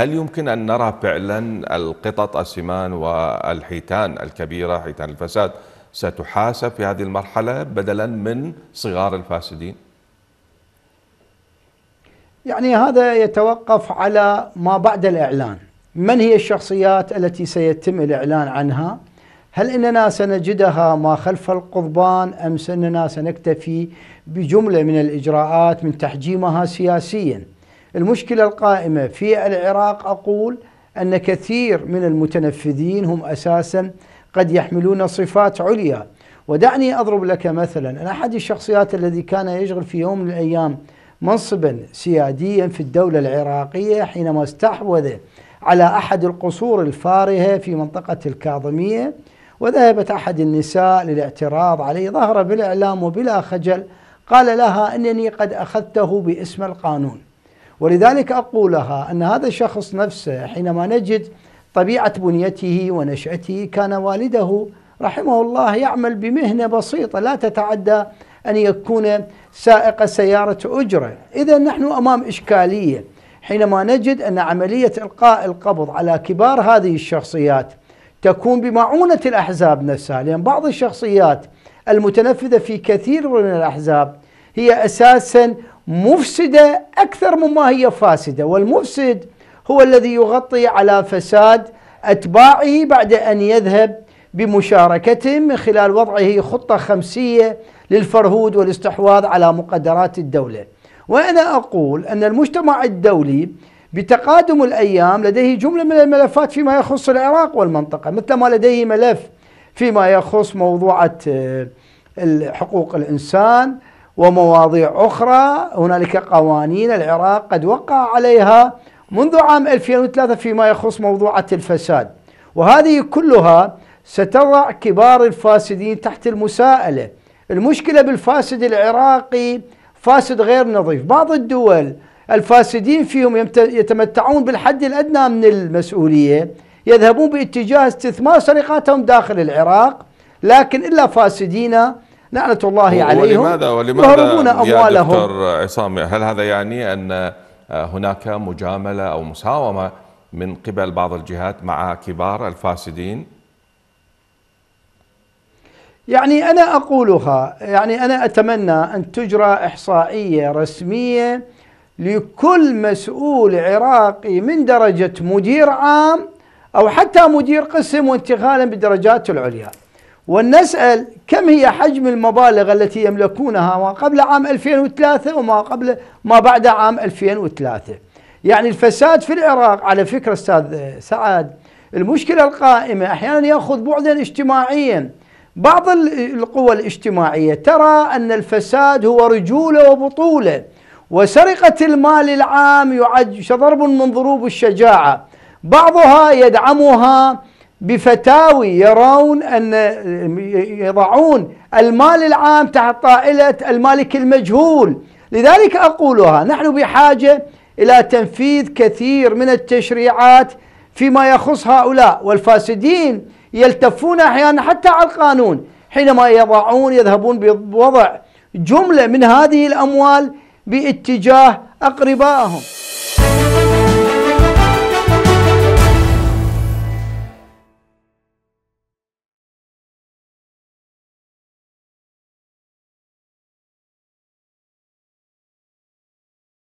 هل يمكن أن نرى فعلا القطط السمان والحيتان الكبيرة حيتان الفساد ستحاسب في هذه المرحلة بدلا من صغار الفاسدين يعني هذا يتوقف على ما بعد الإعلان من هي الشخصيات التي سيتم الإعلان عنها هل اننا سنجدها ما خلف القضبان ام اننا سنكتفي بجمله من الاجراءات من تحجيمها سياسيا؟ المشكلة القائمة في العراق أقول أن كثير من المتنفذين هم أساسا قد يحملون صفات عليا ودعني أضرب لك مثلا أن أحد الشخصيات الذي كان يشغل في يوم من الأيام منصبا سياديا في الدولة العراقية حينما استحوذ على أحد القصور الفارهة في منطقة الكاظمية وذهبت أحد النساء للاعتراض عليه ظهر بالإعلام وبلا خجل قال لها أنني قد أخذته باسم القانون ولذلك أقولها أن هذا الشخص نفسه حينما نجد طبيعة بنيته ونشأته كان والده رحمه الله يعمل بمهنة بسيطة لا تتعدى أن يكون سائق سيارة أجرة إذا نحن أمام إشكالية حينما نجد أن عملية إلقاء القبض على كبار هذه الشخصيات تكون بمعونة الأحزاب نفسها لأن بعض الشخصيات المتنفذة في كثير من الأحزاب هي أساسا مفسدة أكثر مما هي فاسدة والمفسد هو الذي يغطي على فساد أتباعه بعد أن يذهب بمشاركتهم من خلال وضعه خطة خمسية للفرهود والاستحواذ على مقدرات الدولة وأنا أقول أن المجتمع الدولي بتقادم الأيام لديه جملة من الملفات فيما يخص العراق والمنطقة مثل ما لديه ملف فيما يخص موضوعة آه، حقوق الإنسان ومواضيع أخرى هنالك قوانين العراق قد وقع عليها منذ عام 2003 فيما يخص موضوعة الفساد وهذه كلها ستضع كبار الفاسدين تحت المساءلة المشكلة بالفاسد العراقي فاسد غير نظيف بعض الدول الفاسدين فيهم يتمتعون بالحد الأدنى من المسؤولية يذهبون باتجاه استثمار سرقاتهم داخل العراق لكن إلا فاسدين لعنة الله عليهم ولماذا ولماذا أموالهم يا دكتور عصام هل هذا يعني أن آه، هناك مجاملة أو مساومة من قبل بعض الجهات مع كبار الفاسدين يعني أنا أقولها يعني أنا أتمنى أن تجرى إحصائية رسمية لكل مسؤول عراقي من درجة مدير عام أو حتى مدير قسم وانتقالا بالدرجات العليا ونسأل كم هي حجم المبالغ التي يملكونها ما قبل عام 2003 وما قبل ما بعد عام 2003 يعني الفساد في العراق على فكرة أستاذ سعد المشكلة القائمة أحيانا يأخذ بعدا اجتماعيا بعض القوى الاجتماعية ترى أن الفساد هو رجولة وبطولة وسرقة المال العام يعد ضرب من ضروب الشجاعة بعضها يدعمها بفتاوي يرون أن يضعون المال العام تحت طائلة المالك المجهول لذلك أقولها نحن بحاجة إلى تنفيذ كثير من التشريعات فيما يخص هؤلاء والفاسدين يلتفون أحيانا حتى على القانون حينما يضعون يذهبون بوضع جملة من هذه الأموال باتجاه أقربائهم